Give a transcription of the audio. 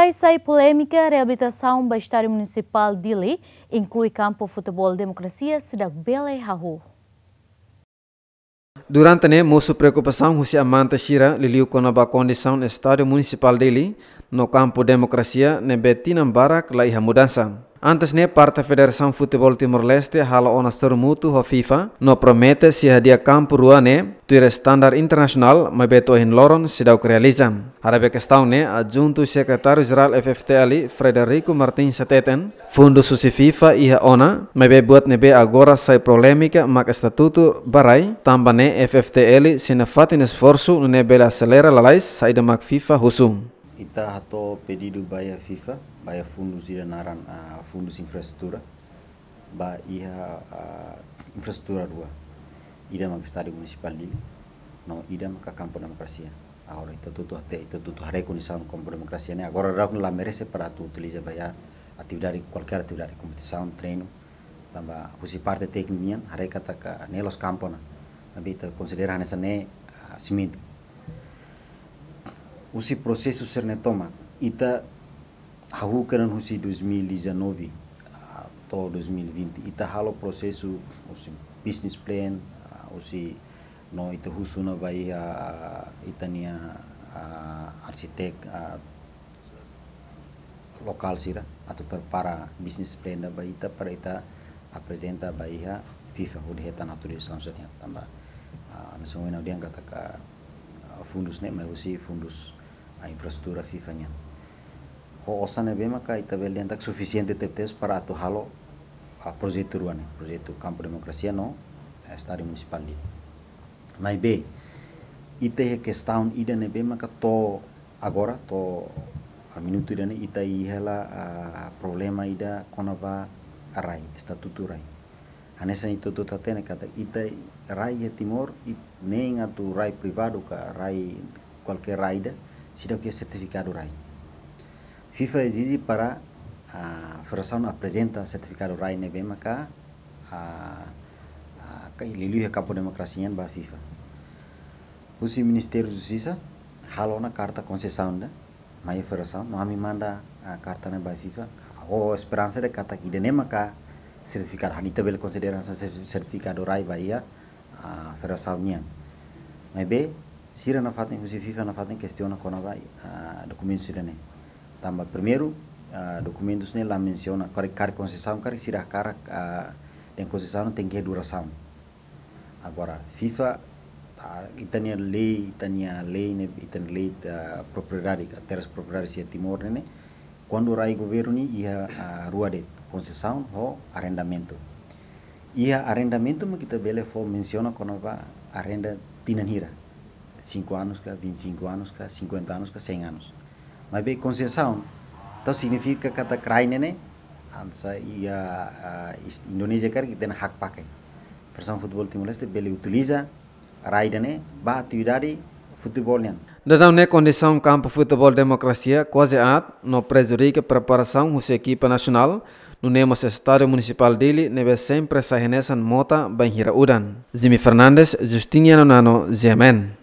A sair polêmica, da reabilitação do estádio municipal de Li inclui campo futebol democracia cidade Bela e Rahu. Durante a né, nossa preocupação, o amante Shira liliu com a condição no estádio municipal de Li, no campo democracia, na Betina Mbarak, lá e a mudança. Antes ne parte Federação Futebol Timor-Leste hala ona mutu ho FIFA no promete si hadia campo ruane tuire standar internasional beto hin loron sidauk realizam. Harabe ne adjuntu sekretaris jeral FFT ali Frederico Martin Sateten fundu susi FIFA iha ona be buat nebe agora sai problemika mak statutu barai tamba ne FFT ali sinafatin esforço nebe selera lalais saida mak FIFA husum. Ita hato pedi baia FIFA baia fundus ira naran uh, infrastruktur, infrastruktura ba iha uh, dua ida ma stadio municipal di, no ida ka kampo demokrasia agora ita tutu ate ita tutu reconição kampo demokrasia ne agora rakun la merese para tu utiliza baia atividade qualquer atividade competição treino tamba husi parte técnica hare kata ka los kampo na nabi ita konsidera hanesa ne uh, usi prosesu ser ne toma ita ao husi 2019 to 2020 ita halo prosesu usi business plan ah, usi no ita husuna vai a ah, itania a ah, arsitek a lokal sira atau para business plan da ita para ita apresenta a FIFA o de heta natura Islam sa tamba nasional dia nggak ka fundus ne mai usi fundus a infrastruktura FIFA nya ho osane bema ka itabelian tak suficiente teptes para tu halo a turuan proyek projeto campo democracia no stari municipal ali. be, ite ita é questão ida ne bema ka to agora to a minuto ida ne ita ihela a problema ida konava arai statutu rai. Anesa itu tu tatene kata ita rai timor it nem atu rai privado ka rai qualquer rai da sida que sertifikado rai. FIFA exige para a Federação apresenta certificado RAI NB maka a liluia campo democracia ba FIFA. O Ministério da Justiça halou na carta concessão da né? maior é Federação, não me manda a carta na ba FIFA. O esperança de carta que tá de maka certificado hani tabel consideração certificado RAI Bahia a Federação União. Mas bem, Sira na fatem, o FIFA na fatem questiona com a documento sirene tambah primeiro uh, documentos nela né, menciona cara cara concessão cara se a cara uh, concessão tem que duração agora FIFA tá itania lei itania lei né itania lei da propriedade a terras propriedades de Timor né, né quando o governo né, ia a rua de concessão ou arrendamento ia arrendamento mas kita bele for menciona quando a arrenda tinanira 5 anos, 25 é anos, 50 é anos, 100 é anos mas bem concessão. Então significa a kraine né? Ansa ia uh, Indonesia quer que tenha hak pakai. Versão futebol Timor Leste ele utiliza raida né? Ba atividade futebol né. Dadão né condição campo futebol democracia quase at no prejudica preparação hus equipa nacional no Nemos Estádio Municipal dele, neve sempre sa renesan mota banhira udan. Zimi Fernandes, Justiniano Nano, Zemen.